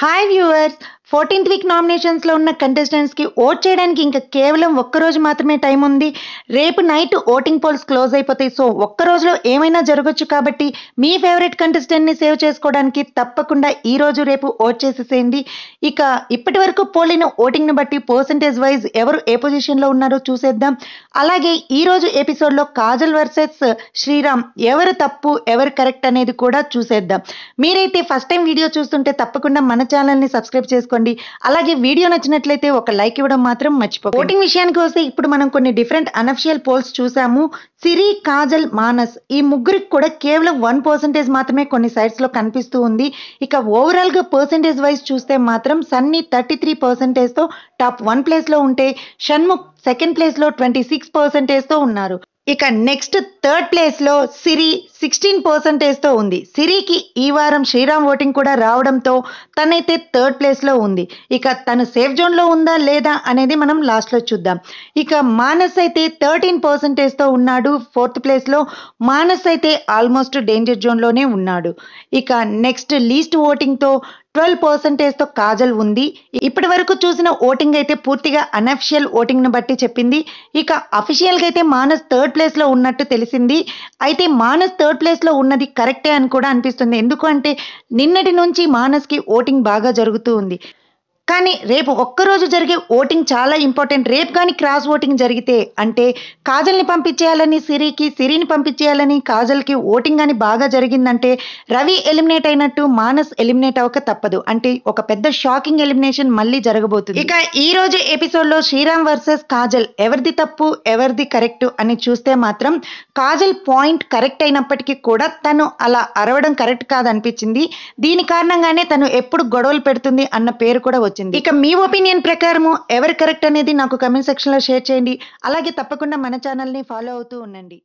hi viewers fourteenth week నామినేషన్స్లో ఉన్న కంటెస్టెంట్స్కి ఓట్ చేయడానికి ఇంకా కేవలం ఒక్కరోజు మాత్రమే టైం ఉంది రేపు నైట్ ఓటింగ్ పోల్స్ క్లోజ్ అయిపోతాయి సో ఒక్క రోజులో ఏమైనా జరగచ్చు కాబట్టి మీ ఫేవరెట్ కంటెస్టెంట్ని సేవ్ చేసుకోవడానికి తప్పకుండా ఈ రోజు రేపు ఓట్ చేసేసేయండి ఇక ఇప్పటి వరకు పోలిన ఓటింగ్ని బట్టి పర్సంటేజ్ వైజ్ ఎవరు ఏ పొజిషన్లో ఉన్నారో చూసేద్దాం అలాగే ఈ ఎపిసోడ్ ఎపిసోడ్లో కాజల్ వర్సెస్ శ్రీరామ్ ఎవరు తప్పు ఎవరు కరెక్ట్ అనేది కూడా చూసేద్దాం మీరైతే ఫస్ట్ టైం వీడియో చూస్తుంటే తప్పకుండా మన ని సబ్స్క్రైబ్ చేసుకోండి చేసుకోండి అలాగే వీడియో నచ్చినట్లయితే ఒక లైక్ ఇవ్వడం మాత్రం మర్చిపోకండి ఓటింగ్ విషయానికి వస్తే ఇప్పుడు మనం కొన్ని డిఫరెంట్ అనఫిషియల్ పోల్స్ చూసాము సిరి కాజల్ మానస్ ఈ ముగ్గురికి కూడా కేవలం వన్ పర్సెంటేజ్ మాత్రమే కొన్ని లో కనిపిస్తూ ఉంది ఇక ఓవరాల్ గా పర్సెంటేజ్ వైజ్ చూస్తే మాత్రం సన్నీ థర్టీ త్రీ పర్సెంటేజ్ తో టాప్ వన్ ప్లేస్ లో ఉంటే షణ్ముఖ్ సెకండ్ ప్లేస్ లో ట్వంటీ సిక్స్ పర్సెంటేజ్ తో ఉన్నారు ఇక నెక్స్ట్ థర్డ్ ప్లేస్లో సిరి సిక్స్టీన్ పర్సంటేజ్తో ఉంది సిరికి ఈ వారం శ్రీరామ్ ఓటింగ్ కూడా రావడంతో తనైతే థర్డ్ ప్లేస్లో ఉంది ఇక తను సేఫ్ జోన్లో ఉందా లేదా అనేది మనం లాస్ట్లో చూద్దాం ఇక మానస్ అయితే థర్టీన్ పర్సంటేజ్తో ఉన్నాడు ఫోర్త్ ప్లేస్లో మానస్ అయితే ఆల్మోస్ట్ డేంజర్ జోన్లోనే ఉన్నాడు ఇక నెక్స్ట్ లీస్ట్ ఓటింగ్తో ట్వెల్వ్ తో కాజల్ ఉంది ఇప్పటి వరకు చూసిన ఓటింగ్ అయితే పూర్తిగా అనఫిషియల్ ను బట్టి చెప్పింది ఇక అఫిషియల్గా అయితే మానస్ థర్డ్ ప్లేస్లో ఉన్నట్టు తెలిసింది అయితే మానస్ థర్డ్ ప్లేస్లో ఉన్నది కరెక్టే అని కూడా అనిపిస్తుంది ఎందుకంటే నిన్నటి నుంచి మానస్కి ఓటింగ్ బాగా జరుగుతూ ఉంది కానీ రేపు ఒక్కరోజు జరిగే ఓటింగ్ చాలా ఇంపార్టెంట్ రేపు కానీ క్రాస్ ఓటింగ్ జరిగితే అంటే కాజల్ని పంపించేయాలని సిరికి సిరిని పంపించేయాలని కాజల్కి ఓటింగ్ అని బాగా జరిగిందంటే రవి ఎలిమినేట్ అయినట్టు మానస్ ఎలిమినేట్ అవ్వక తప్పదు అంటే ఒక పెద్ద షాకింగ్ ఎలిమినేషన్ మళ్ళీ జరగబోతుంది ఇక ఈ రోజు ఎపిసోడ్లో శ్రీరామ్ వర్సెస్ కాజల్ ఎవరిది తప్పు ఎవరిది కరెక్ట్ అని చూస్తే మాత్రం కాజల్ పాయింట్ కరెక్ట్ అయినప్పటికీ కూడా తను అలా అరవడం కరెక్ట్ కాదనిపించింది దీని కారణంగానే తను ఎప్పుడు గొడవలు పెడుతుంది అన్న పేరు కూడా వచ్చింది వచ్చింది ఇక మీ ఒపీనియన్ ప్రకారము ఎవరు కరెక్ట్ అనేది నాకు కమెంట్ సెక్షన్లో షేర్ చేయండి అలాగే తప్పకుండా మన ని ఫాలో అవుతూ ఉండండి